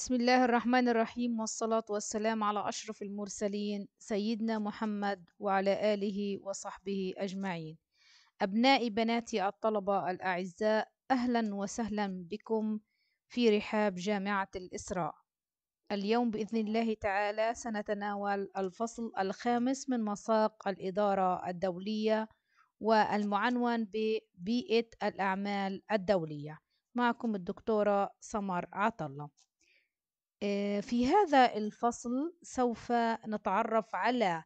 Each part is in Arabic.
بسم الله الرحمن الرحيم والصلاة والسلام على أشرف المرسلين سيدنا محمد وعلى آله وصحبه أجمعين أبنائي بناتي الطلبة الأعزاء أهلا وسهلا بكم في رحاب جامعة الإسراء اليوم بإذن الله تعالى سنتناول الفصل الخامس من مساق الإدارة الدولية والمعنون ببيئة الأعمال الدولية معكم الدكتورة سمر عطلة آه، في هذا الفصل سوف نتعرف على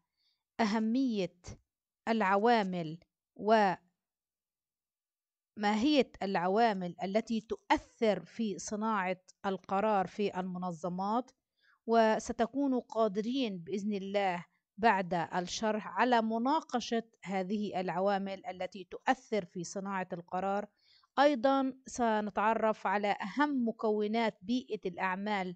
أهمية العوامل و هي العوامل التي تؤثر في صناعة القرار في المنظمات وستكونوا قادرين بإذن الله بعد الشرح على مناقشة هذه العوامل التي تؤثر في صناعة القرار أيضا سنتعرف على أهم مكونات بيئة الأعمال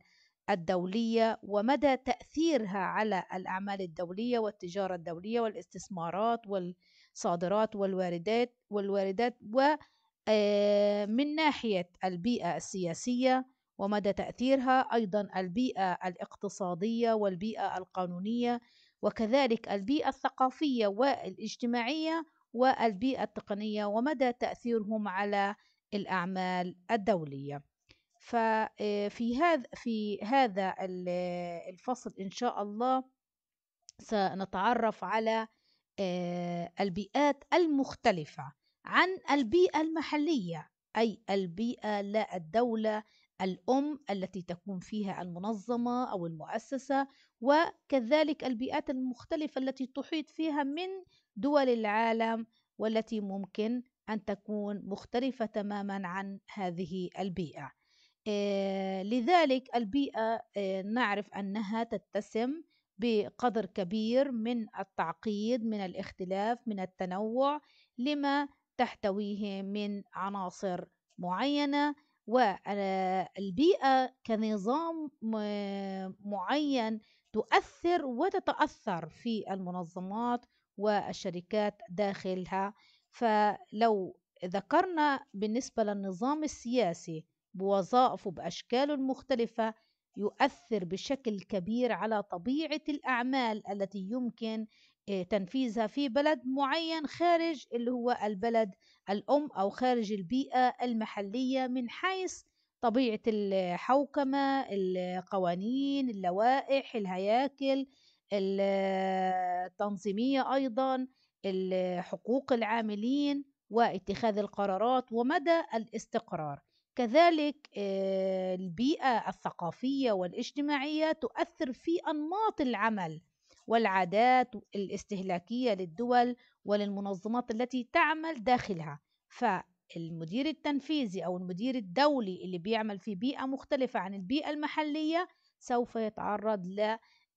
الدولية ومدى تأثيرها على الأعمال الدولية والتجارة الدولية والاستثمارات والصادرات والواردات والواردات ومن آه، ناحية البيئة السياسية ومدى تأثيرها أيضا البيئة الاقتصادية والبيئة القانونية وكذلك البيئة الثقافية والاجتماعية والبيئة التقنية ومدى تأثيرهم على الأعمال الدولية ففي آه، هذا في هذا الفصل إن شاء الله سنتعرف على آه، البيئات المختلفة عن البيئة المحلية أي البيئة لا الدولة الأم التي تكون فيها المنظمة أو المؤسسة وكذلك البيئات المختلفة التي تحيط فيها من دول العالم والتي ممكن أن تكون مختلفة تماما عن هذه البيئة آه، لذلك البيئة آه، نعرف أنها تتسم بقدر كبير من التعقيد من الاختلاف من التنوع لما تحتويه من عناصر معينة والبيئة كنظام معين تؤثر وتتأثر في المنظمات والشركات داخلها فلو ذكرنا بالنسبة للنظام السياسي بوظائفه باشكاله المختلفه يؤثر بشكل كبير على طبيعه الاعمال التي يمكن آه، تنفيذها في بلد معين خارج اللي هو البلد الام او خارج البيئه المحليه من حيث طبيعه الحوكمه القوانين اللوائح الهياكل التنظيميه ايضا حقوق العاملين واتخاذ القرارات ومدى الاستقرار كذلك البيئة الثقافية والاجتماعية تؤثر في أنماط العمل والعادات الاستهلاكية للدول وللمنظمات التي تعمل داخلها فالمدير التنفيذي أو المدير الدولي اللي بيعمل في بيئة مختلفة عن البيئة المحلية سوف يتعرض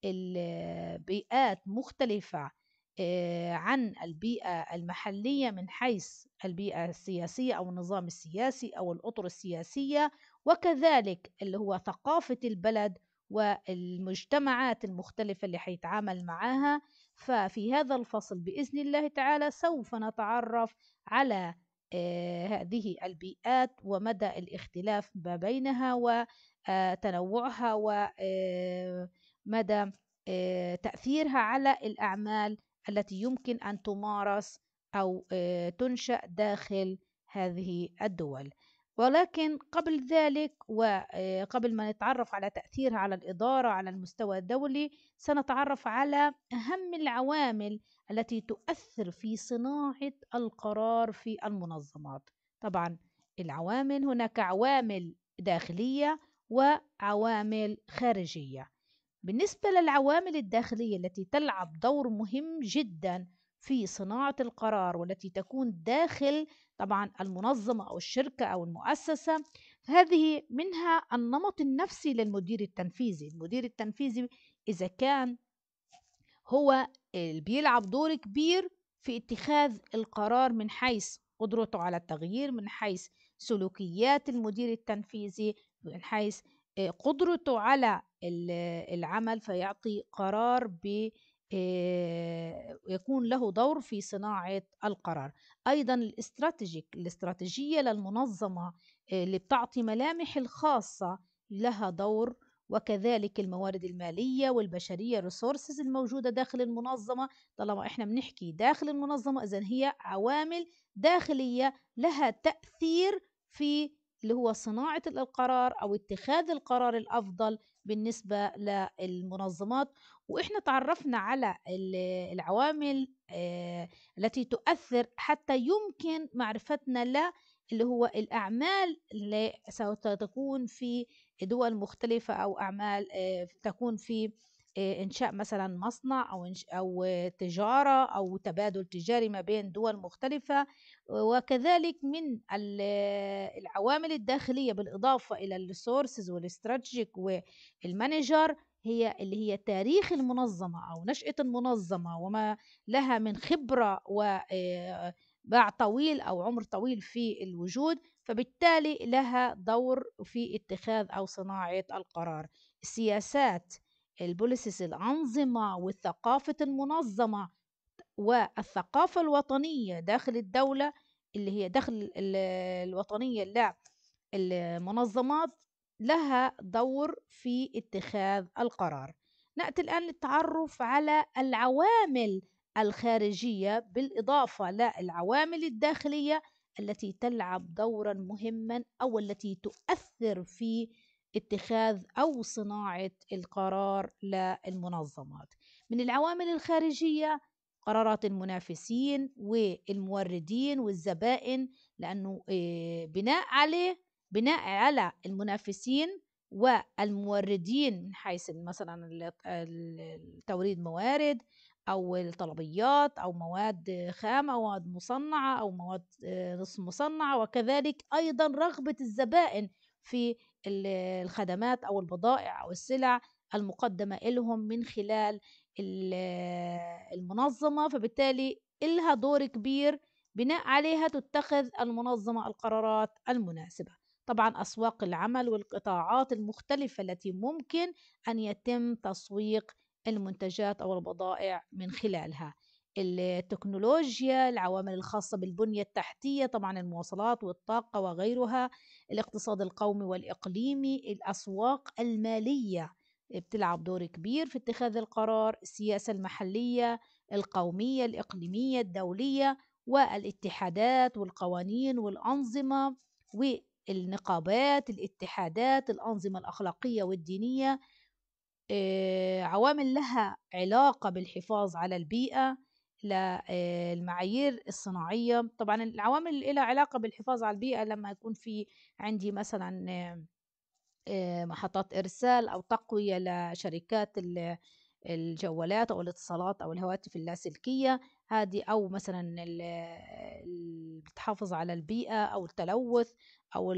لبيئات مختلفة آه، عن البيئة المحلية من حيث البيئة السياسية أو النظام السياسي أو الأطر السياسية وكذلك اللي هو ثقافة البلد والمجتمعات المختلفة اللي حيتعامل معاها ففي هذا الفصل بإذن الله تعالى سوف نتعرف على آه، هذه البيئات ومدى الاختلاف ما بينها وتنوعها ومدى آه، تأثيرها على الأعمال التي يمكن أن تمارس أو آه، تنشأ داخل هذه الدول ولكن قبل ذلك وقبل آه، ما نتعرف على تأثيرها على الإدارة على المستوى الدولي سنتعرف على أهم العوامل التي تؤثر في صناعة القرار في المنظمات طبعا العوامل هناك عوامل داخلية وعوامل خارجية بالنسبة للعوامل الداخلية التي تلعب دور مهم جدا في صناعة القرار والتي تكون داخل طبعا المنظمة أو الشركة أو المؤسسة هذه منها النمط النفسي للمدير التنفيذي المدير التنفيذي إذا كان هو بيلعب دور كبير في اتخاذ القرار من حيث قدرته على التغيير من حيث سلوكيات المدير التنفيذي من حيث آه، قدرته على العمل فيعطي قرار ب يكون له دور في صناعة القرار أيضا الاستراتيجيك الاستراتيجية للمنظمة اللي بتعطي ملامح الخاصة لها دور وكذلك الموارد المالية والبشرية ريسورسز الموجودة داخل المنظمة طالما احنا بنحكي داخل المنظمة إذا هي عوامل داخلية لها تأثير في اللي هو صناعة القرار أو اتخاذ القرار الأفضل بالنسبة للمنظمات وإحنا تعرفنا على العوامل آه، التي تؤثر حتى يمكن معرفتنا لا اللي هو الأعمال اللي ستكون في دول مختلفة أو أعمال آه، تكون في آه، إنشاء مثلا مصنع أو أو تجارة أو تبادل تجاري ما بين دول مختلفة وكذلك من العوامل الداخلية بالإضافة إلى الريسورسز والاستراتيجيك والمانجر هي اللي هي تاريخ المنظمة أو نشأة المنظمة وما لها من خبرة و آه، باع طويل أو عمر طويل في الوجود فبالتالي لها دور في اتخاذ أو صناعة القرار السياسات البوليسيس الأنظمة والثقافة المنظمة والثقافة الوطنية داخل الدولة اللي هي داخل الوطنية للمنظمات المنظمات لها دور في اتخاذ القرار نأتي الآن للتعرف على العوامل الخارجية بالإضافة للعوامل الداخلية التي تلعب دورا مهما أو التي تؤثر في اتخاذ أو صناعة القرار للمنظمات من العوامل الخارجية قرارات المنافسين والموردين والزبائن لأنه آه، بناء عليه بناء على المنافسين والموردين من حيث مثلا توريد موارد أو الطلبيات أو مواد خام أو مواد مصنعة أو مواد آه، نصف مصنعة وكذلك أيضا رغبة الزبائن في الخدمات أو البضائع أو السلع المقدمة لهم من خلال المنظمة فبالتالي إلها دور كبير بناء عليها تتخذ المنظمة القرارات المناسبة طبعا أسواق العمل والقطاعات المختلفة التي ممكن أن يتم تسويق المنتجات أو البضائع من خلالها التكنولوجيا العوامل الخاصة بالبنية التحتية طبعا المواصلات والطاقة وغيرها الاقتصاد القومي والإقليمي الأسواق المالية بتلعب دور كبير في اتخاذ القرار السياسة المحلية القومية الإقليمية الدولية والاتحادات والقوانين والأنظمة والنقابات الاتحادات الأنظمة الأخلاقية والدينية آه، عوامل لها علاقة بالحفاظ على البيئة للمعايير الصناعية طبعا العوامل اللي لها علاقة بالحفاظ على البيئة لما يكون في عندي مثلا آه، محطات إرسال أو تقوية لشركات الجوالات أو الاتصالات أو الهواتف اللاسلكية هذه أو مثلا اللي بتحافظ على البيئة أو التلوث أو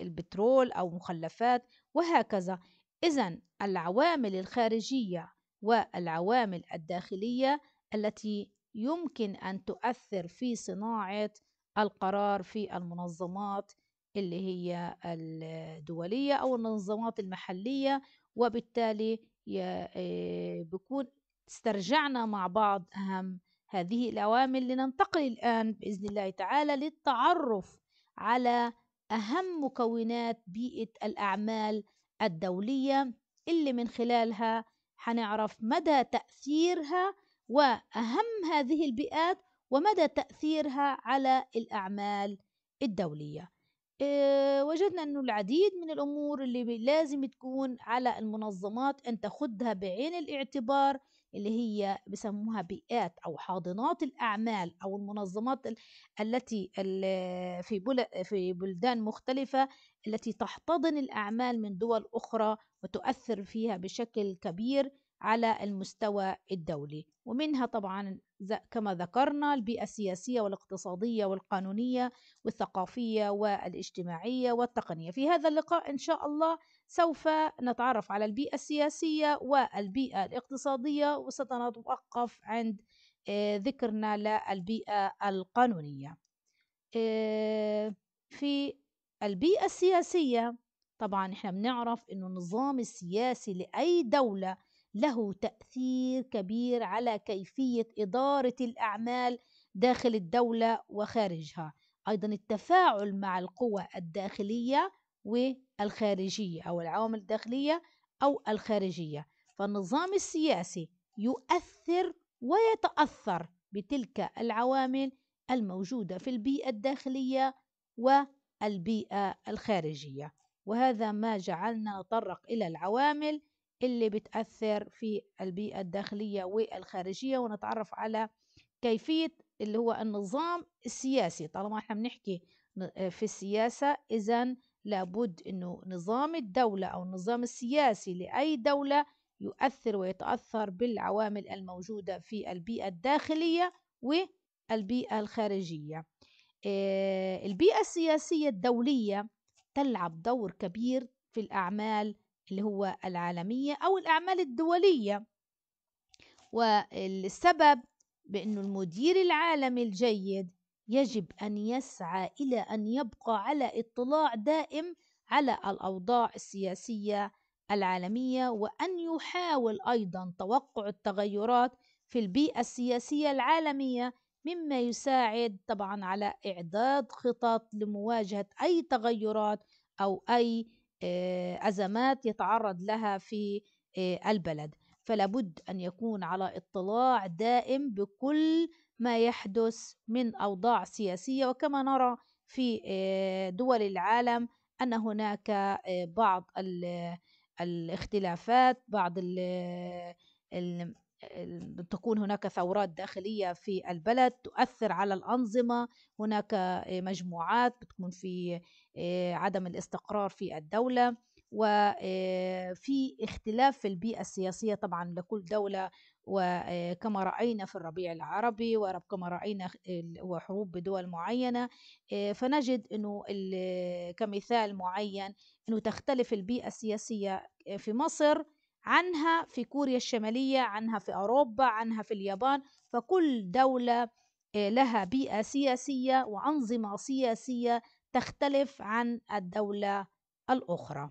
البترول أو مخلفات وهكذا إذا العوامل الخارجية والعوامل الداخلية التي يمكن أن تؤثر في صناعة القرار في المنظمات اللي هي الدولية أو المنظمات المحلية وبالتالي آه، بكون استرجعنا مع بعض أهم هذه العوامل لننتقل الآن بإذن الله تعالى للتعرف على أهم مكونات بيئة الأعمال الدولية اللي من خلالها حنعرف مدى تأثيرها وأهم هذه البيئات ومدى تأثيرها على الأعمال الدولية آه، وجدنا أنه العديد من الأمور اللي لازم تكون على المنظمات أن تخدها بعين الاعتبار اللي هي بيسموها بيئات او حاضنات الاعمال او المنظمات التي في في بلدان مختلفه التي تحتضن الاعمال من دول اخرى وتؤثر فيها بشكل كبير على المستوى الدولي ومنها طبعا كما ذكرنا البيئة السياسية والاقتصادية والقانونية والثقافية والاجتماعية والتقنية في هذا اللقاء إن شاء الله سوف نتعرف على البيئة السياسية والبيئة الاقتصادية وستتوقف عند آه، ذكرنا للبيئة القانونية آه، في البيئة السياسية طبعا احنا بنعرف انه النظام السياسي لأي دولة له تأثير كبير على كيفية إدارة الأعمال داخل الدولة وخارجها أيضا التفاعل مع القوى الداخلية الخارجية أو العوامل الداخلية أو الخارجية فالنظام السياسي يؤثر ويتأثر بتلك العوامل الموجودة في البيئة الداخلية والبيئة الخارجية وهذا ما جعلنا نتطرق إلى العوامل اللي بتأثر في البيئة الداخلية والخارجية ونتعرف على كيفية اللي هو النظام السياسي طالما احنا بنحكي في السياسة إذا لابد أنه نظام الدولة أو النظام السياسي لأي دولة يؤثر ويتأثر بالعوامل الموجودة في البيئة الداخلية والبيئة الخارجية آه، البيئة السياسية الدولية تلعب دور كبير في الأعمال اللي هو العالمية أو الأعمال الدولية والسبب بأنه المدير العالمي الجيد يجب أن يسعى إلى أن يبقى على اطلاع دائم على الأوضاع السياسية العالمية وأن يحاول أيضا توقع التغيرات في البيئة السياسية العالمية مما يساعد طبعا على إعداد خطط لمواجهة أي تغيرات أو أي آه، أزمات يتعرض لها في آه، البلد فلابد أن يكون على اطلاع دائم بكل ما يحدث من أوضاع سياسية وكما نرى في آه، دول العالم أن هناك آه، بعض الاختلافات بعض تكون هناك ثورات داخلية في البلد تؤثر على الأنظمة هناك آه، مجموعات بتكون في عدم الاستقرار في الدولة وفي اختلاف في البيئة السياسية طبعا لكل دولة وكما رأينا في الربيع العربي وكما رأينا وحروب بدول معينة آه، فنجد أنه كمثال معين أنه تختلف البيئة السياسية آه، في مصر عنها في كوريا الشمالية عنها في أوروبا عنها في اليابان فكل دولة آه، لها بيئة سياسية وأنظمة سياسية تختلف عن الدولة الأخرى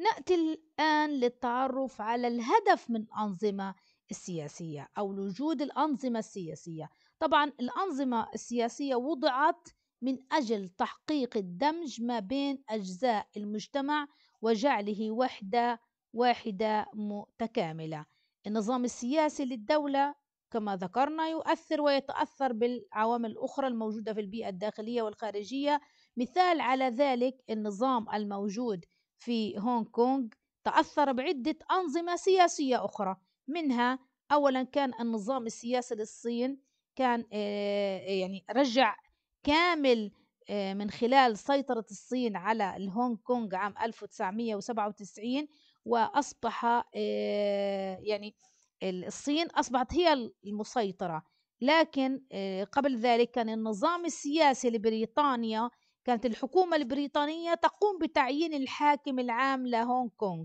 نأتي الآن للتعرف على الهدف من الأنظمة السياسية أو وجود الأنظمة السياسية طبعا الأنظمة السياسية وضعت من أجل تحقيق الدمج ما بين أجزاء المجتمع وجعله وحدة واحدة متكاملة النظام السياسي للدولة كما ذكرنا يؤثر ويتأثر بالعوامل الأخرى الموجودة في البيئة الداخلية والخارجية مثال على ذلك النظام الموجود في هونغ كونغ تأثر بعدة أنظمة سياسية أخرى منها أولا كان النظام السياسي للصين كان آه، آه، يعني رجع كامل آه، من خلال سيطرة الصين على الهونغ كونغ عام 1997 وأصبح يعني الصين أصبحت هي المسيطرة لكن قبل ذلك كان النظام السياسي لبريطانيا كانت الحكومة البريطانية تقوم بتعيين الحاكم العام لهونغ كونغ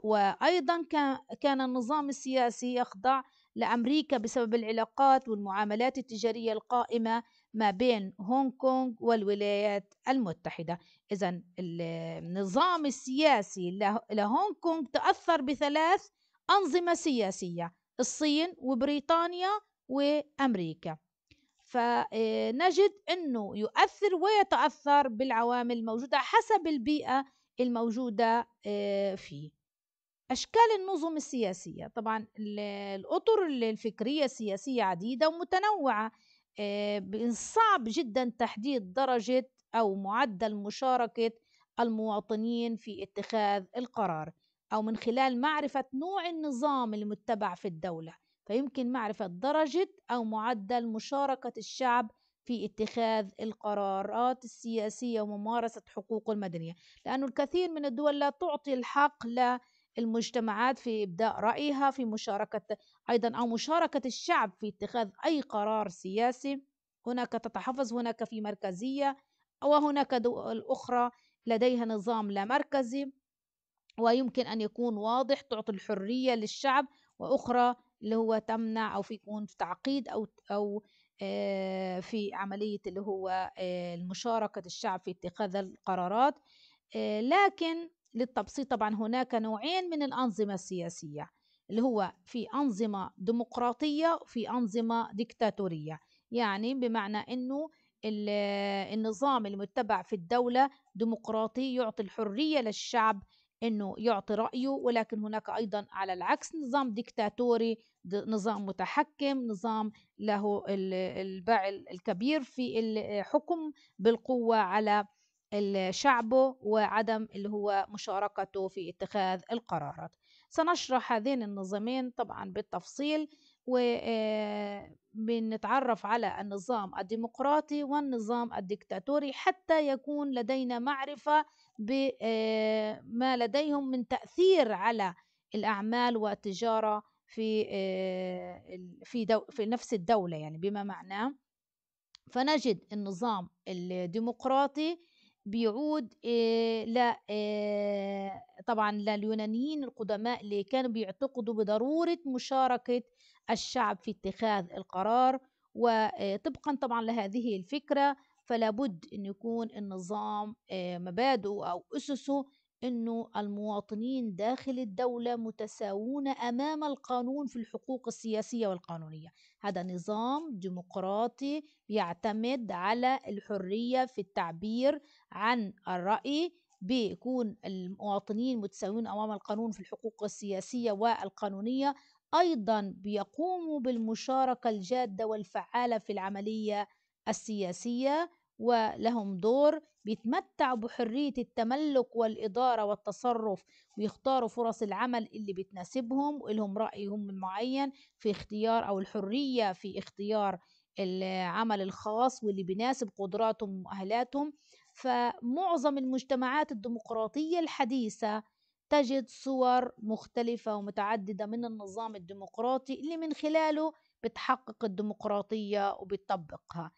وأيضا كان النظام السياسي يخضع لأمريكا بسبب العلاقات والمعاملات التجارية القائمة ما بين هونغ كونغ والولايات المتحدة إذا النظام السياسي لهونغ كونغ تأثر بثلاث أنظمة سياسية الصين وبريطانيا وأمريكا فنجد أنه يؤثر ويتأثر بالعوامل الموجودة حسب البيئة الموجودة فيه أشكال النظم السياسية طبعا الأطر الفكرية السياسية عديدة ومتنوعة من صعب جدا تحديد درجة أو معدل مشاركة المواطنين في اتخاذ القرار أو من خلال معرفة نوع النظام المتبع في الدولة فيمكن معرفة درجة أو معدل مشاركة الشعب في اتخاذ القرارات السياسية وممارسة حقوقه المدنية لأن الكثير من الدول لا تعطي الحق للمجتمعات في إبداء رأيها في مشاركة أيضا أو مشاركة الشعب في اتخاذ أي قرار سياسي هناك تتحفظ هناك في مركزية وهناك دول أخرى لديها نظام لا مركزي ويمكن أن يكون واضح تعطي الحرية للشعب وأخرى اللي هو تمنع او في يكون في تعقيد او او آه، في عمليه اللي هو آه، مشاركه الشعب في اتخاذ القرارات آه، لكن للتبسيط طبعا هناك نوعين من الانظمه السياسيه اللي هو في انظمه ديمقراطيه وفي انظمه ديكتاتوريه يعني بمعنى انه النظام المتبع في الدوله ديمقراطي يعطي الحريه للشعب أنه يعطي رأيه ولكن هناك أيضا على العكس نظام ديكتاتوري نظام متحكم نظام له الباع الكبير في الحكم بالقوة على شعبه وعدم اللي هو مشاركته في اتخاذ القرارات سنشرح هذين النظامين طبعا بالتفصيل وبنتعرف آه، على النظام الديمقراطي والنظام الدكتاتوري حتى يكون لدينا معرفة بما آه، لديهم من تأثير على الأعمال والتجارة في آه، في دو في نفس الدولة يعني بما معناه فنجد النظام الديمقراطي بيعود آه، ل طبعا لليونانيين القدماء اللي كانوا بيعتقدوا بضرورة مشاركة الشعب في اتخاذ القرار وطبقا طبعا لهذه الفكرة فلا بد أن يكون النظام آه، مبادئه أو أسسه أنه المواطنين داخل الدولة متساوون أمام القانون في الحقوق السياسية والقانونية هذا نظام ديمقراطي يعتمد على الحرية في التعبير عن الرأي بيكون المواطنين متساويين أمام القانون في الحقوق السياسية والقانونية أيضا بيقوموا بالمشاركة الجادة والفعالة في العملية السياسية ولهم دور بيتمتعوا بحرية التملك والإدارة والتصرف ويختاروا فرص العمل اللي بتناسبهم ولهم رأيهم المعين في اختيار أو الحرية في اختيار العمل الخاص واللي بيناسب قدراتهم ومؤهلاتهم فمعظم المجتمعات الديمقراطية الحديثة تجد صور مختلفة ومتعددة من النظام الديمقراطي اللي من خلاله بتحقق الديمقراطية وبتطبقها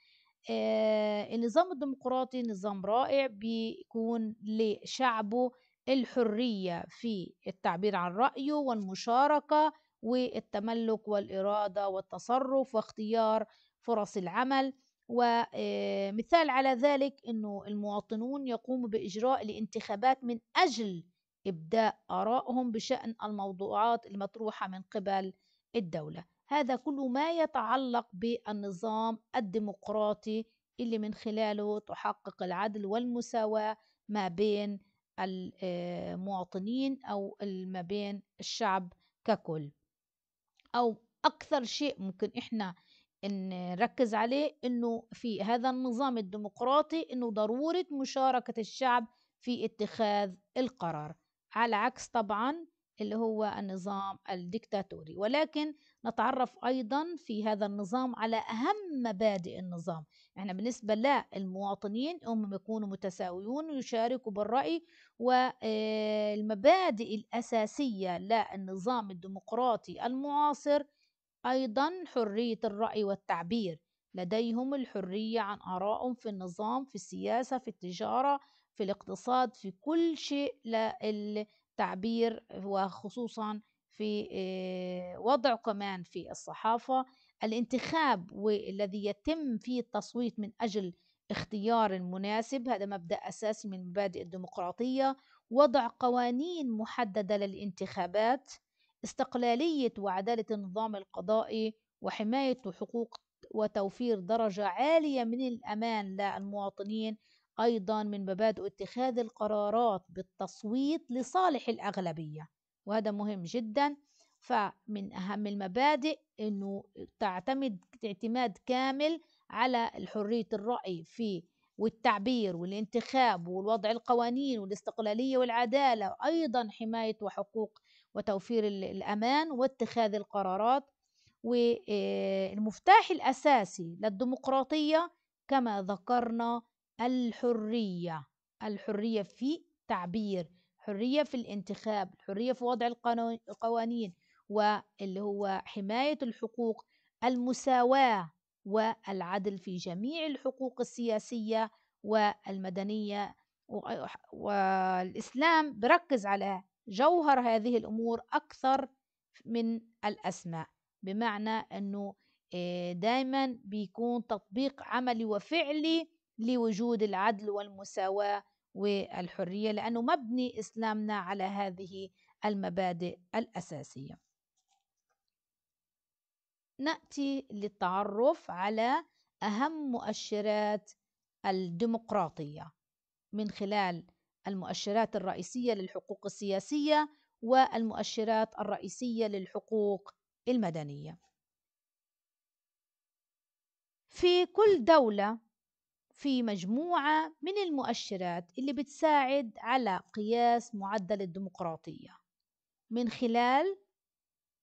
آه، النظام الديمقراطي نظام رائع بيكون لشعبه الحرية في التعبير عن رأيه والمشاركة والتملك والإرادة والتصرف واختيار فرص العمل ومثال آه، على ذلك أنه المواطنون يقوموا بإجراء الانتخابات من أجل إبداء آرائهم بشأن الموضوعات المطروحة من قبل الدولة هذا كله ما يتعلق بالنظام الديمقراطي اللي من خلاله تحقق العدل والمساواة ما بين المواطنين آه، أو ما بين الشعب ككل أو أكثر شيء ممكن إحنا نركز عليه إنه في هذا النظام الديمقراطي إنه ضرورة مشاركة الشعب في اتخاذ القرار على عكس طبعا اللي هو النظام الدكتاتوري ولكن نتعرف أيضا في هذا النظام على أهم مبادئ النظام احنا بالنسبة للمواطنين هم يكونوا متساويون ويشاركوا بالرأي والمبادئ آه، الأساسية للنظام الديمقراطي المعاصر أيضا حرية الرأي والتعبير لديهم الحرية عن آرائهم في النظام في السياسة في التجارة في الاقتصاد في كل شيء للتعبير وخصوصا في آه، وضعه كمان في الصحافة الانتخاب والذي يتم فيه التصويت من أجل اختيار مناسب هذا مبدأ أساسي من مبادئ الديمقراطية وضع قوانين محددة للانتخابات استقلالية وعدالة النظام القضائي وحماية حقوق وتوفير درجة عالية من الأمان للمواطنين أيضا من مبادئ اتخاذ القرارات بالتصويت لصالح الأغلبية وهذا مهم جدا فمن أهم المبادئ أنه تعتمد اعتماد كامل على حرية الرأي في والتعبير والانتخاب والوضع القوانين والاستقلالية والعدالة أيضا حماية وحقوق وتوفير الأمان واتخاذ القرارات والمفتاح الأساسي للديمقراطية كما ذكرنا الحرية الحرية في تعبير حرية في الانتخاب الحرية في وضع القوانين واللي هو حماية الحقوق المساواة والعدل في جميع الحقوق السياسية والمدنية والإسلام بركز على جوهر هذه الأمور أكثر من الأسماء بمعنى أنه آه، دائما بيكون تطبيق عملي وفعلي لوجود العدل والمساواة والحريه لانه مبني اسلامنا على هذه المبادئ الاساسيه. ناتي للتعرف على اهم مؤشرات الديمقراطيه من خلال المؤشرات الرئيسيه للحقوق السياسيه والمؤشرات الرئيسيه للحقوق المدنيه. في كل دوله في مجموعة من المؤشرات اللي بتساعد على قياس معدل الديمقراطية من خلال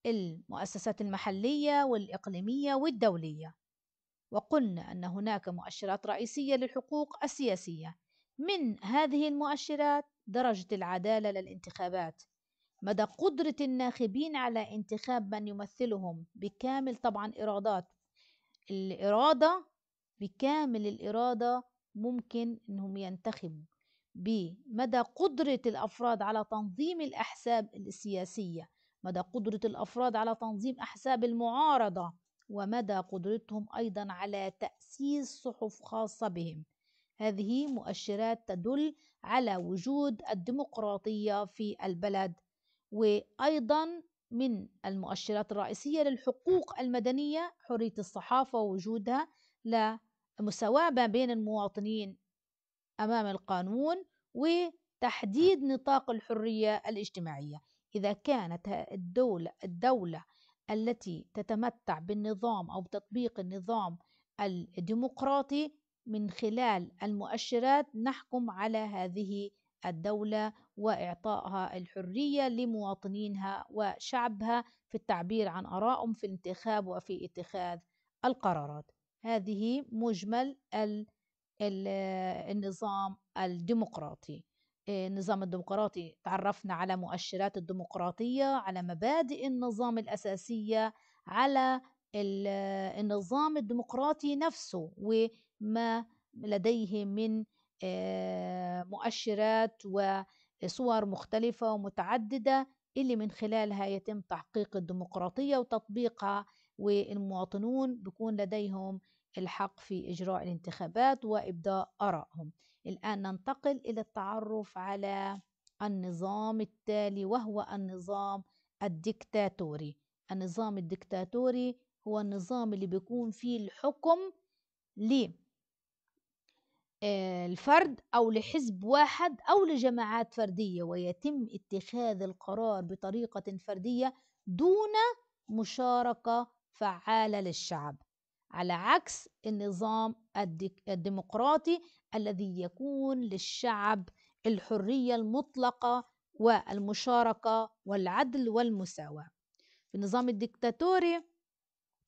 المؤسسات المحلية والإقليمية والدولية وقلنا أن هناك مؤشرات رئيسية للحقوق السياسية من هذه المؤشرات درجة العدالة للانتخابات مدى قدرة الناخبين على انتخاب من يمثلهم بكامل طبعا إرادات الإرادة بكامل الإرادة ممكن إنهم ينتخبوا بمدى قدرة الأفراد على تنظيم الأحساب السياسية مدى قدرة الأفراد على تنظيم أحساب المعارضة ومدى قدرتهم أيضا على تأسيس صحف خاصة بهم هذه مؤشرات تدل على وجود الديمقراطية في البلد وأيضا من المؤشرات الرئيسية للحقوق المدنية حرية الصحافة ووجودها لا مساواة ما بين المواطنين أمام القانون نعم. وتحديد نطاق الحرية الاجتماعية إذا كانت الدولة الدولة التي تتمتع بالنظام أو تطبيق النظام الديمقراطي من خلال المؤشرات نحكم على هذه الدولة وإعطائها الحرية لمواطنيها وشعبها في التعبير عن آرائهم في الانتخاب وفي اتخاذ القرارات هذه مجمل النظام الديمقراطي آه، النظام الديمقراطي تعرفنا على مؤشرات الديمقراطية على مبادئ النظام الأساسية على النظام الديمقراطي نفسه وما لديه من آه، مؤشرات وصور مختلفة ومتعددة اللي من خلالها يتم تحقيق الديمقراطية وتطبيقها والمواطنون بيكون لديهم الحق في إجراء الانتخابات وإبداء آرائهم الآن ننتقل إلى التعرف على النظام التالي وهو النظام الدكتاتوري النظام الدكتاتوري هو النظام اللي بيكون فيه الحكم للفرد آه، أو لحزب واحد أو لجماعات فردية ويتم اتخاذ القرار بطريقة فردية دون مشاركة فعالة للشعب على عكس النظام الديمقراطي الذي يكون للشعب الحرية المطلقة والمشاركة والعدل والمساواة في النظام الدكتاتوري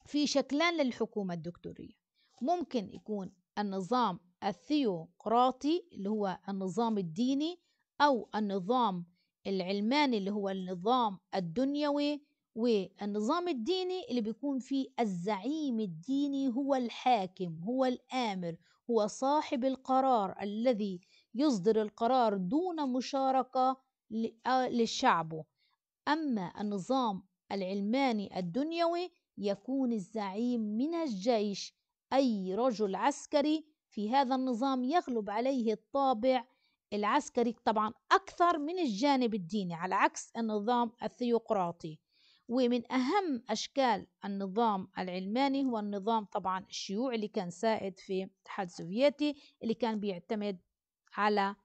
في شكلان للحكومة الدكتورية ممكن يكون النظام الثيوقراطي اللي هو النظام الديني أو النظام العلماني اللي هو النظام الدنيوي والنظام الديني اللي بيكون فيه الزعيم الديني هو الحاكم هو الآمر هو صاحب القرار الذي يصدر القرار دون مشاركة آه، لشعبه أما النظام العلماني الدنيوي يكون الزعيم من الجيش أي رجل عسكري في هذا النظام يغلب عليه الطابع العسكري طبعا أكثر من الجانب الديني على عكس النظام الثيوقراطي ومن أهم أشكال النظام العلماني هو النظام طبعا الشيوعي اللي كان سائد في الاتحاد السوفيتي اللي كان بيعتمد على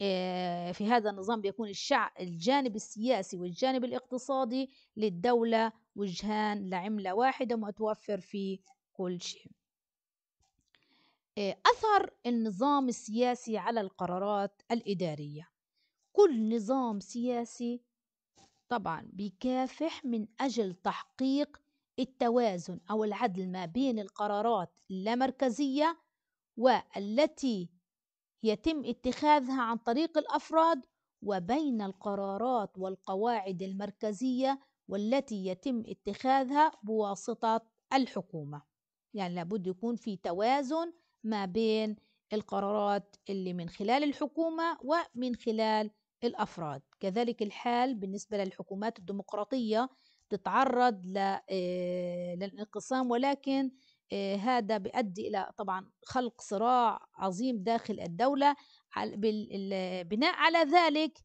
آه، في هذا النظام بيكون الشعب الجانب السياسي والجانب الاقتصادي للدولة وجهان لعملة واحدة متوفر في كل شيء آه، أثر النظام السياسي على القرارات الإدارية كل نظام سياسي طبعا بيكافح من أجل تحقيق التوازن أو العدل ما بين القرارات اللامركزية والتي يتم اتخاذها عن طريق الأفراد وبين القرارات والقواعد المركزية والتي يتم اتخاذها بواسطة الحكومة يعني لابد يكون في توازن ما بين القرارات اللي من خلال الحكومة ومن خلال الأفراد كذلك الحال بالنسبة للحكومات الديمقراطية تتعرض آه، للانقسام ولكن آه، هذا بيؤدي إلى طبعا خلق صراع عظيم داخل الدولة بناء على ذلك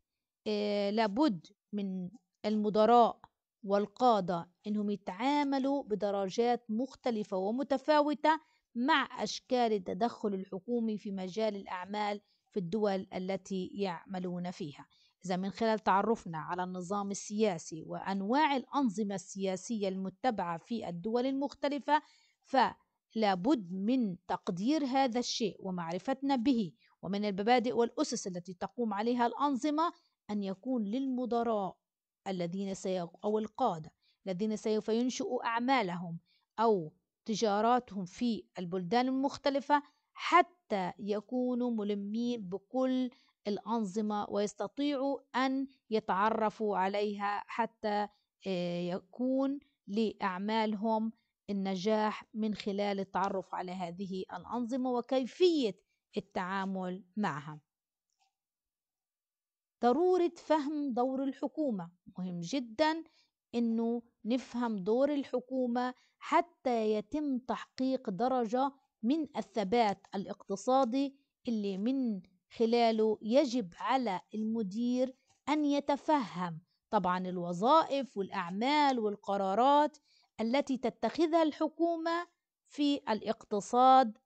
آه، لابد من المدراء والقادة إنهم يتعاملوا بدرجات مختلفة ومتفاوتة مع أشكال التدخل الحكومي في مجال الأعمال في الدول التي يعملون فيها إذا من خلال تعرفنا على النظام السياسي وأنواع الأنظمة السياسية المتبعة في الدول المختلفة فلابد من تقدير هذا الشيء ومعرفتنا به ومن المبادئ والأسس التي تقوم عليها الأنظمة أن يكون للمدراء الذين أو القادة الذين سوف ينشئوا أعمالهم أو تجاراتهم في البلدان المختلفة حتى حتى يكونوا ملمين بكل الأنظمة ويستطيعوا أن يتعرفوا عليها حتى آه، يكون لأعمالهم النجاح من خلال التعرف على هذه الأنظمة وكيفية التعامل معها ضرورة فهم دور الحكومة مهم جدا أنه نفهم دور الحكومة حتى يتم تحقيق درجة من الثبات الاقتصادي اللي من خلاله يجب على المدير ان يتفهم طبعا الوظائف والاعمال والقرارات التي تتخذها الحكومه في الاقتصاد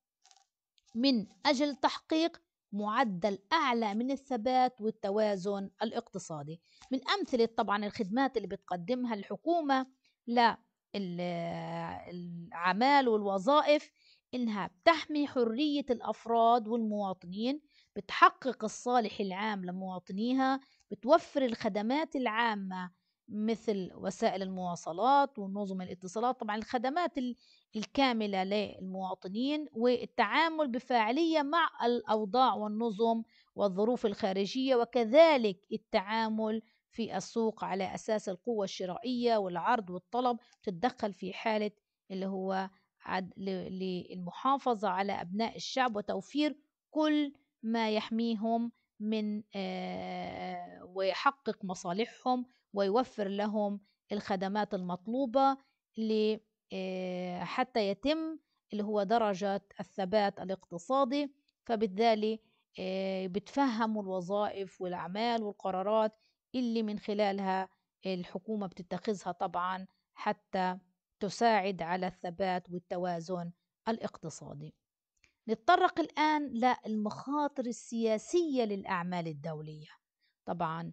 من اجل تحقيق معدل اعلى من الثبات والتوازن الاقتصادي من امثله طبعا الخدمات اللي بتقدمها الحكومه للعمال والوظائف إنها بتحمي حرية الأفراد والمواطنين بتحقق الصالح العام لمواطنيها بتوفر الخدمات العامة مثل وسائل المواصلات ونظم الاتصالات طبعا الخدمات الكاملة للمواطنين والتعامل بفاعلية مع الأوضاع والنظم والظروف الخارجية وكذلك التعامل في السوق على أساس القوة الشرائية والعرض والطلب تتدخل في حالة اللي هو للمحافظة على أبناء الشعب وتوفير كل ما يحميهم من ويحقق مصالحهم ويوفر لهم الخدمات المطلوبة حتى يتم اللي هو درجة الثبات الاقتصادي فبالتالي بتفهموا الوظائف والأعمال والقرارات اللي من خلالها الحكومة بتتخذها طبعا حتى تساعد على الثبات والتوازن الاقتصادي نتطرق الآن للمخاطر السياسية للأعمال الدولية طبعا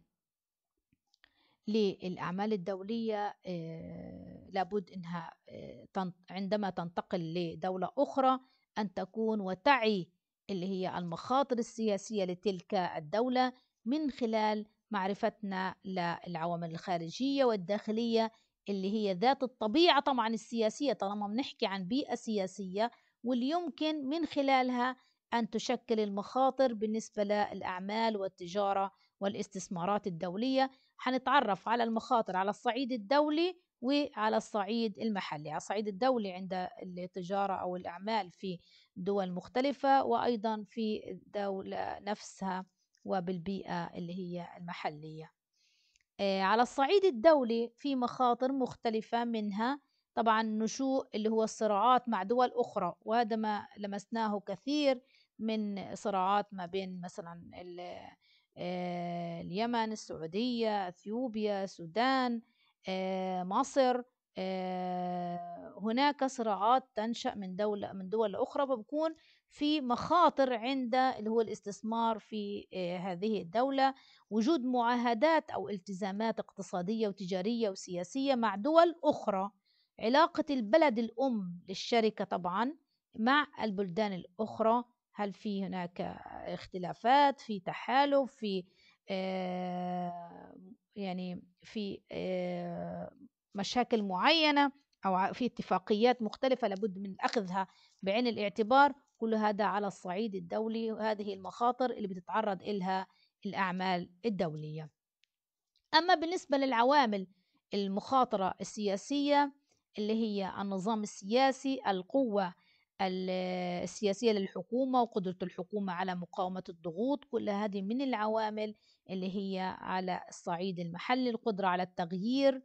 للأعمال الدولية آه، لابد أنها آه، عندما تنتقل لدولة أخرى أن تكون وتعي اللي هي المخاطر السياسية لتلك الدولة من خلال معرفتنا للعوامل الخارجية والداخلية اللي هي ذات الطبيعة طبعا السياسية طالما بنحكي عن بيئة سياسية واللي يمكن من خلالها أن تشكل المخاطر بالنسبة للأعمال والتجارة والاستثمارات الدولية حنتعرف على المخاطر على الصعيد الدولي وعلى الصعيد المحلي على الصعيد الدولي عند التجارة أو الأعمال في دول مختلفة وأيضا في الدولة نفسها وبالبيئة اللي هي المحلية آه، على الصعيد الدولي في مخاطر مختلفة منها طبعا نشوء اللي هو الصراعات مع دول أخرى وهذا ما لمسناه كثير من صراعات ما بين مثلا آه، اليمن السعودية أثيوبيا السودان آه، مصر هناك صراعات تنشأ من دولة من دول أخرى فبكون في مخاطر عند اللي هو الاستثمار في آه، هذه الدولة وجود معاهدات أو التزامات اقتصادية وتجارية وسياسية مع دول أخرى علاقة البلد الأم للشركة طبعا مع البلدان الأخرى هل في هناك اختلافات في تحالف في آه، يعني في آه، مشاكل معينة أو في اتفاقيات مختلفة لابد من أخذها بعين الاعتبار كل هذا على الصعيد الدولي وهذه المخاطر اللي بتتعرض إلها الأعمال الدولية أما بالنسبة للعوامل المخاطرة السياسية اللي هي النظام السياسي القوة السياسية للحكومة وقدرة الحكومة على مقاومة الضغوط كل هذه من العوامل اللي هي على الصعيد المحلي القدرة على التغيير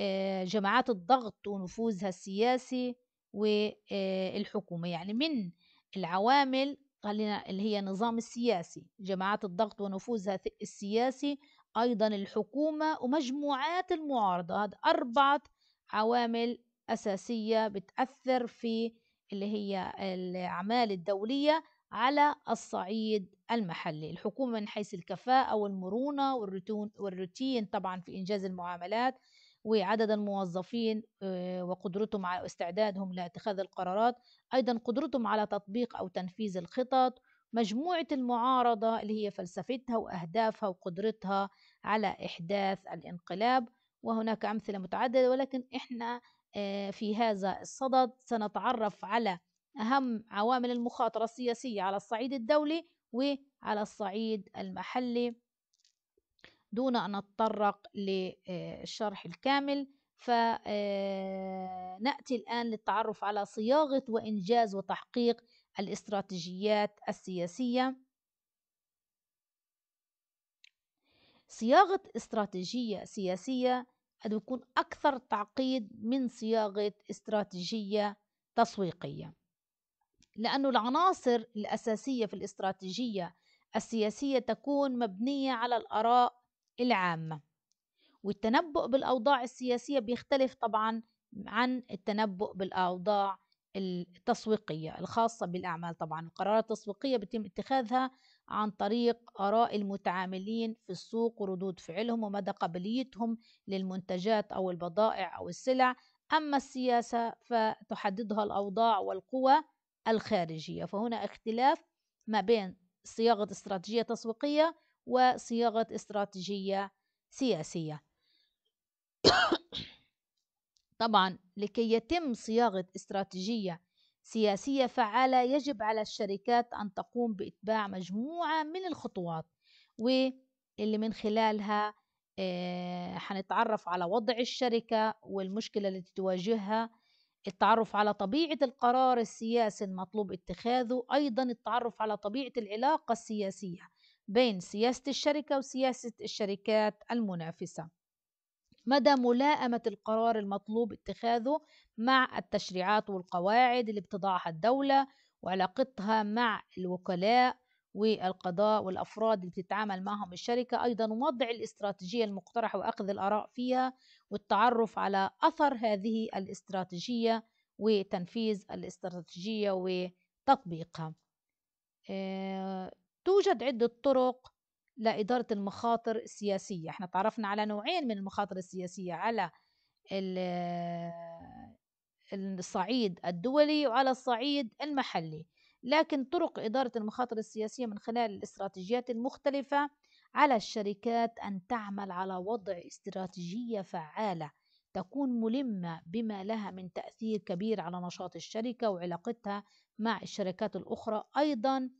آه، جماعات الضغط ونفوذها السياسي والحكومة آه، يعني من العوامل خلينا اللي هي النظام السياسي جماعات الضغط ونفوذها السياسي أيضا الحكومة ومجموعات المعارضة هذا أربعة عوامل أساسية بتأثر في اللي هي الأعمال الدولية على الصعيد المحلي الحكومة من حيث الكفاءة والمرونة والروتين طبعا في إنجاز المعاملات وعدد الموظفين آه، وقدرتهم على استعدادهم لاتخاذ القرارات أيضا قدرتهم على تطبيق أو تنفيذ الخطط مجموعة المعارضة اللي هي فلسفتها وأهدافها وقدرتها على إحداث الانقلاب وهناك أمثلة متعددة ولكن إحنا آه، في هذا الصدد سنتعرف على أهم عوامل المخاطرة السياسية على الصعيد الدولي وعلى الصعيد المحلي دون أن أتطرق للشرح آه، الكامل فنأتي آه، الآن للتعرف على صياغة وإنجاز وتحقيق الاستراتيجيات السياسية صياغة استراتيجية سياسية قد يكون أكثر تعقيد من صياغة استراتيجية تسويقية لأن العناصر الأساسية في الاستراتيجية السياسية تكون مبنية على الآراء العامة والتنبؤ بالأوضاع السياسية بيختلف طبعا عن التنبؤ بالأوضاع التسويقية الخاصة بالأعمال طبعا القرارات التسويقية بيتم اتخاذها عن طريق آراء المتعاملين في السوق وردود فعلهم ومدى قابليتهم للمنتجات أو البضائع أو السلع أما السياسة فتحددها الأوضاع والقوى الخارجية فهنا اختلاف ما بين صياغة استراتيجية تسويقية وصياغة استراتيجية سياسية طبعا لكي يتم صياغة استراتيجية سياسية فعالة يجب على الشركات أن تقوم بإتباع مجموعة من الخطوات واللي من خلالها آه، حنتعرف على وضع الشركة والمشكلة التي تواجهها التعرف على طبيعة القرار السياسي المطلوب اتخاذه أيضا التعرف على طبيعة العلاقة السياسية بين سياسة الشركة وسياسة الشركات المنافسة مدى ملائمة القرار المطلوب اتخاذه مع التشريعات والقواعد اللي بتضعها الدولة وعلاقتها مع الوكلاء والقضاء والأفراد اللي بتتعامل معهم الشركة أيضا وضع الاستراتيجية المقترحة وأخذ الآراء فيها والتعرف على أثر هذه الاستراتيجية وتنفيذ الاستراتيجية وتطبيقها آه، توجد عدة طرق لإدارة المخاطر السياسية احنا تعرفنا على نوعين من المخاطر السياسية على الصعيد الدولي وعلى الصعيد المحلي لكن طرق إدارة المخاطر السياسية من خلال الاستراتيجيات المختلفة على الشركات أن تعمل على وضع استراتيجية فعالة تكون ملمة بما لها من تأثير كبير على نشاط الشركة وعلاقتها مع الشركات الأخرى أيضا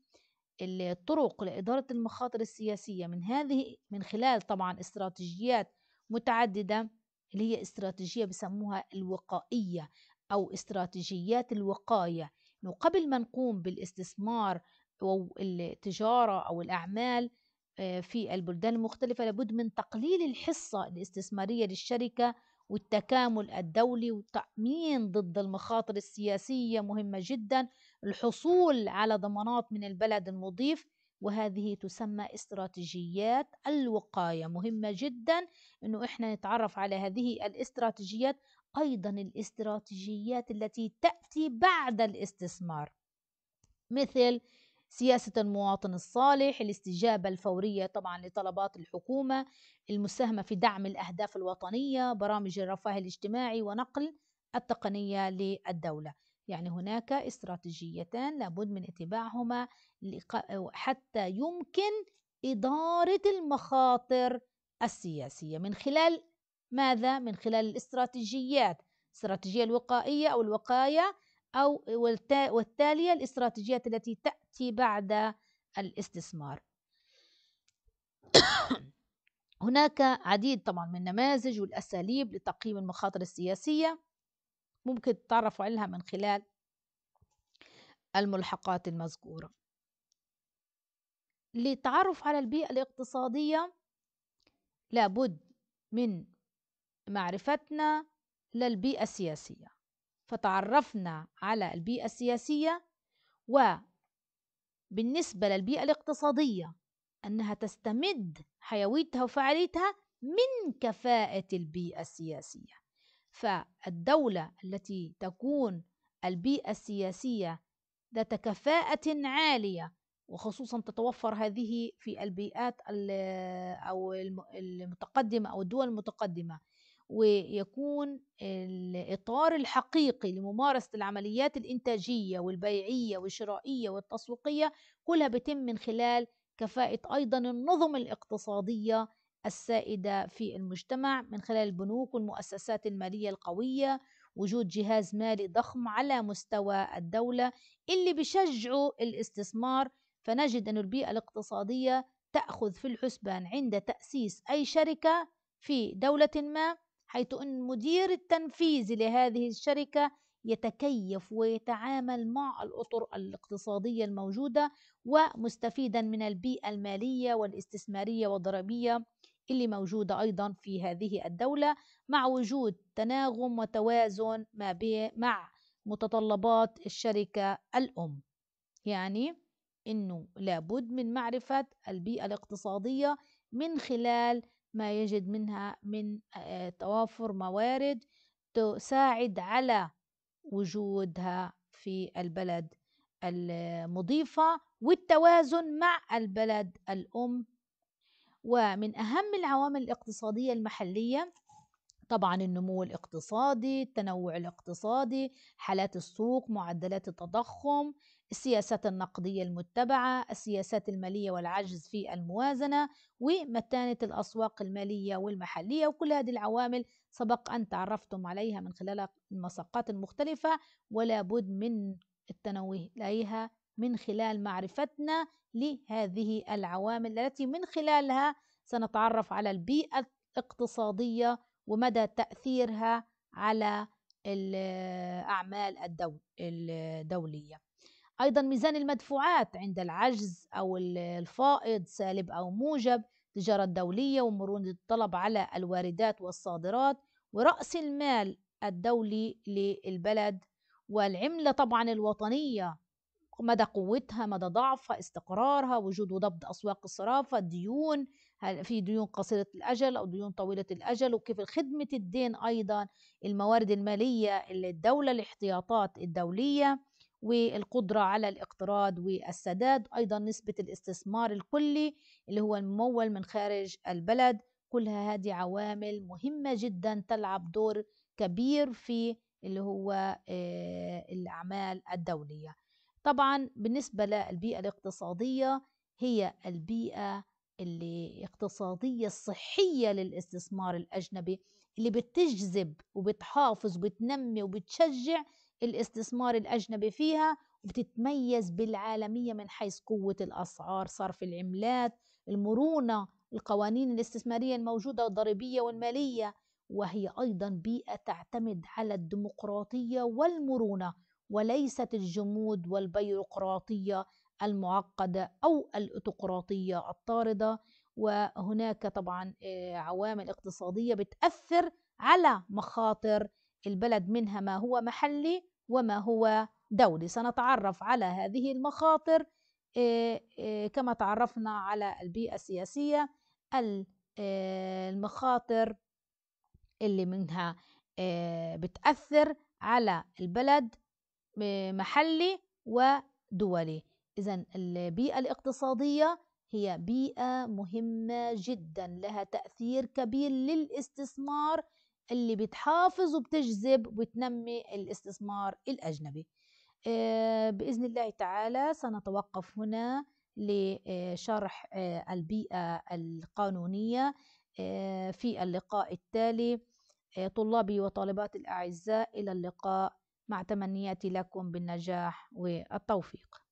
الطرق لإدارة المخاطر السياسية من هذه من خلال طبعا استراتيجيات متعددة اللي هي استراتيجية بسموها الوقائية أو استراتيجيات الوقاية إنه قبل ما نقوم بالاستثمار أو التجارة أو الأعمال آه، في البلدان المختلفة لابد من تقليل الحصة الاستثمارية للشركة والتكامل الدولي والتأمين ضد المخاطر السياسية مهمة جدا الحصول على ضمانات من البلد المضيف وهذه تسمى استراتيجيات الوقاية مهمة جدا أنه إحنا نتعرف على هذه الاستراتيجيات أيضا الاستراتيجيات التي تأتي بعد الاستثمار مثل سياسة المواطن الصالح الاستجابة الفورية طبعا لطلبات الحكومة المساهمة في دعم الأهداف الوطنية برامج الرفاه الاجتماعي ونقل التقنية للدولة يعني هناك استراتيجيتان لابد من اتباعهما حتى يمكن إدارة المخاطر السياسية من خلال ماذا؟ من خلال الاستراتيجيات استراتيجية الوقائية أو الوقاية أو والتالية الاستراتيجيات التي تأتي بعد الاستثمار هناك عديد طبعا من النماذج والأساليب لتقييم المخاطر السياسية ممكن تتعرفوا عليها من خلال الملحقات المذكورة للتعرف على البيئة الاقتصادية لابد من معرفتنا للبيئة السياسية فتعرفنا على البيئة السياسية وبالنسبة للبيئة الاقتصادية أنها تستمد حيويتها وفعاليتها من كفاءة البيئة السياسية فالدولة التي تكون البيئة السياسية ذات كفاءة عالية وخصوصا تتوفر هذه في البيئات أو المتقدمة أو الدول المتقدمة ويكون الإطار الحقيقي لممارسة العمليات الإنتاجية والبيعية والشرائية والتسويقية كلها بتم من خلال كفاءة أيضا النظم الاقتصادية السائدة في المجتمع من خلال البنوك والمؤسسات المالية القوية وجود جهاز مالي ضخم على مستوى الدولة اللي بشجعوا الاستثمار فنجد أن البيئة الاقتصادية تأخذ في الحسبان عند تأسيس أي شركة في دولة ما حيث أن المدير التنفيذي لهذه الشركة يتكيف ويتعامل مع الأطر الاقتصادية الموجودة ومستفيدا من البيئة المالية والاستثمارية والضريبية اللي موجودة أيضا في هذه الدولة مع وجود تناغم وتوازن ما مع متطلبات الشركة الأم يعني أنه لابد من معرفة البيئة الاقتصادية من خلال ما يجد منها من آه، توافر موارد تساعد على وجودها في البلد المضيفة والتوازن مع البلد الأم ومن أهم العوامل الاقتصادية المحلية طبعا النمو الاقتصادي التنوع الاقتصادي حالات السوق معدلات التضخم السياسات النقدية المتبعة السياسات المالية والعجز في الموازنة ومتانة الأسواق المالية والمحلية وكل هذه العوامل سبق أن تعرفتم عليها من خلال المساقات المختلفة ولا بد من التنويه إليها من خلال معرفتنا لهذه العوامل التي من خلالها سنتعرف على البيئة الاقتصادية ومدى تأثيرها على الأعمال الدولية أيضا ميزان المدفوعات عند العجز أو الفائض سالب أو موجب التجارة الدولية ومرونة الطلب على الواردات والصادرات ورأس المال الدولي للبلد والعملة طبعا الوطنية مدى قوتها مدى ضعفها استقرارها وجود وضبط أسواق الصرافة الديون هل في ديون قصيرة الأجل أو ديون طويلة الأجل وكيف خدمة الدين أيضا الموارد المالية اللي الدولة الاحتياطات الدولية والقدرة على الاقتراض والسداد أيضا نسبة الاستثمار الكلي اللي هو الممول من خارج البلد كلها هذه عوامل مهمة جدا تلعب دور كبير في اللي هو آه، الأعمال الدولية طبعا بالنسبة للبيئة الاقتصادية هي البيئة اللي اقتصادية للاستثمار الأجنبي اللي بتجذب وبتحافظ وبتنمي وبتشجع الاستثمار الأجنبي فيها وبتتميز بالعالمية من حيث قوة الأسعار صرف العملات المرونة القوانين الاستثمارية الموجودة الضريبية والمالية وهي أيضا بيئة تعتمد على الديمقراطية والمرونة وليست الجمود والبيروقراطية المعقدة أو الأوتقراطية الطاردة وهناك طبعا آه، عوامل اقتصادية بتأثر على مخاطر البلد منها ما هو محلي وما هو دولي سنتعرف على هذه المخاطر آه، آه، كما تعرفنا على البيئة السياسية المخاطر اللي منها بتأثر على البلد محلي ودولي إذا البيئة الاقتصادية هي بيئة مهمة جدا لها تأثير كبير للاستثمار اللي بتحافظ وبتجذب وتنمي الاستثمار الأجنبي آه، بإذن الله تعالى سنتوقف هنا لشرح آه، آه، البيئة القانونية في اللقاء التالي طلابي وطالباتي الأعزاء إلى اللقاء مع تمنياتي لكم بالنجاح والتوفيق